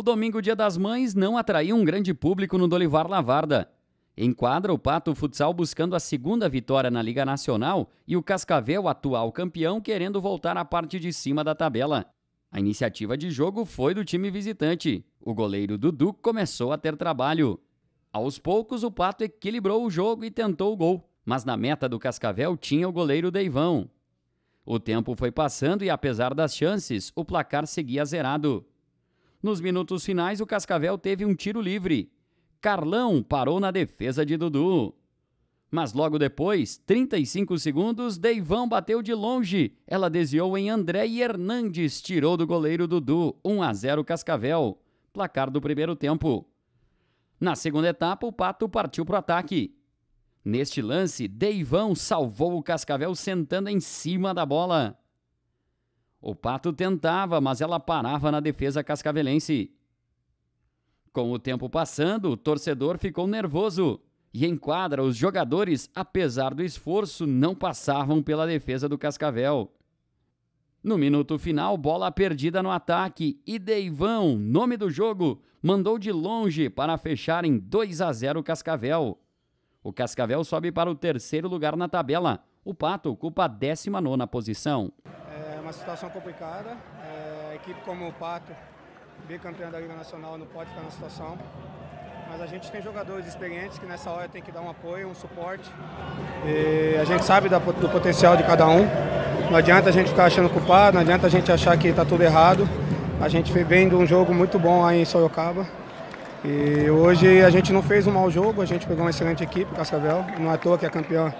o domingo Dia das Mães não atraiu um grande público no Dolivar Lavarda. Enquadra o Pato Futsal buscando a segunda vitória na Liga Nacional e o Cascavel, atual campeão, querendo voltar à parte de cima da tabela. A iniciativa de jogo foi do time visitante. O goleiro Dudu começou a ter trabalho. Aos poucos, o Pato equilibrou o jogo e tentou o gol, mas na meta do Cascavel tinha o goleiro Deivão. O tempo foi passando e, apesar das chances, o placar seguia zerado. Nos minutos finais, o Cascavel teve um tiro livre. Carlão parou na defesa de Dudu. Mas logo depois, 35 segundos, Deivão bateu de longe. Ela desviou em André e Hernandes tirou do goleiro Dudu. 1 a 0 Cascavel. Placar do primeiro tempo. Na segunda etapa, o Pato partiu para o ataque. Neste lance, Deivão salvou o Cascavel sentando em cima da bola. O Pato tentava, mas ela parava na defesa cascavelense. Com o tempo passando, o torcedor ficou nervoso. E em quadra, os jogadores, apesar do esforço, não passavam pela defesa do Cascavel. No minuto final, bola perdida no ataque e Deivão, nome do jogo, mandou de longe para fechar em 2 a 0 o Cascavel. O Cascavel sobe para o terceiro lugar na tabela. O Pato ocupa a 19 posição uma situação complicada. É, a equipe como o Pato, bicampeão da Liga Nacional, não pode ficar na situação. Mas a gente tem jogadores experientes que nessa hora tem que dar um apoio, um suporte. E a gente sabe do potencial de cada um. Não adianta a gente ficar achando culpado, não adianta a gente achar que está tudo errado. A gente vem de um jogo muito bom aí em Sorocaba. E hoje a gente não fez um mau jogo, a gente pegou uma excelente equipe, Cascavel. Não é à toa que é campeão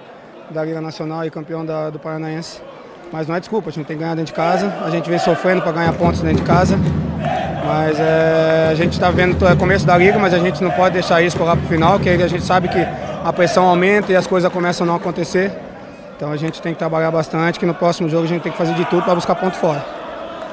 da Liga Nacional e campeão da, do Paranaense. Mas não é desculpa, a gente não tem ganhado dentro de casa. A gente vem sofrendo para ganhar pontos dentro de casa. Mas é, a gente está vendo o é começo da liga, mas a gente não pode deixar isso para o final, que a gente sabe que a pressão aumenta e as coisas começam a não acontecer. Então a gente tem que trabalhar bastante, que no próximo jogo a gente tem que fazer de tudo para buscar ponto fora.